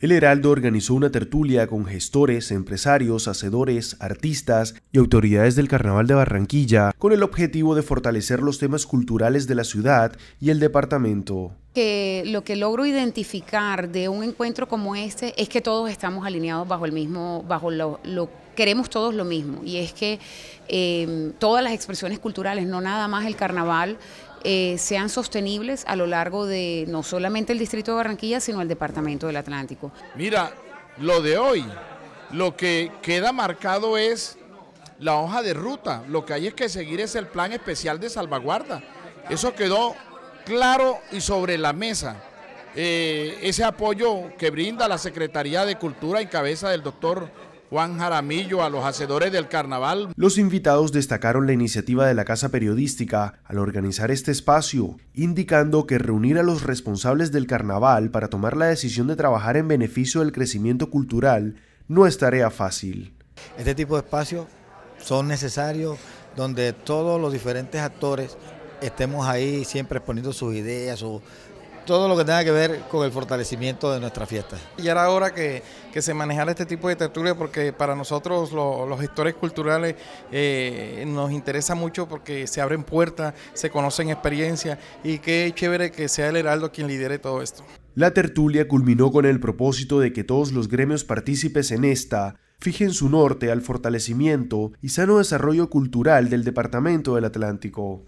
El Heraldo organizó una tertulia con gestores, empresarios, hacedores, artistas y autoridades del Carnaval de Barranquilla con el objetivo de fortalecer los temas culturales de la ciudad y el departamento lo que logro identificar de un encuentro como este es que todos estamos alineados bajo el mismo, bajo lo, queremos todos lo mismo y es que em, todas las expresiones culturales, no nada más el carnaval, eh, sean sostenibles a lo largo de no solamente el distrito de Barranquilla, sino el departamento del Atlántico. Mira, lo de hoy, lo que queda marcado es la hoja de ruta, lo que hay es que seguir es el plan especial de salvaguarda. Eso quedó claro y sobre la mesa eh, ese apoyo que brinda la Secretaría de Cultura y cabeza del doctor Juan Jaramillo a los hacedores del carnaval. Los invitados destacaron la iniciativa de la Casa Periodística al organizar este espacio, indicando que reunir a los responsables del carnaval para tomar la decisión de trabajar en beneficio del crecimiento cultural no es tarea fácil. Este tipo de espacios son necesarios donde todos los diferentes actores estemos ahí siempre exponiendo sus ideas, su, todo lo que tenga que ver con el fortalecimiento de nuestra fiesta. Y era hora que, se manejara este tipo de tertulia porque para nosotros los gestores culturales eh, nos interesa mucho porque se abren puertas, se conocen experiencias y qué chévere que sea el Heraldo quien lidere todo esto. La tertulia culminó con el propósito de que todos los gremios partícipes en esta fijen su norte al fortalecimiento y sano desarrollo cultural del Departamento del Atlántico.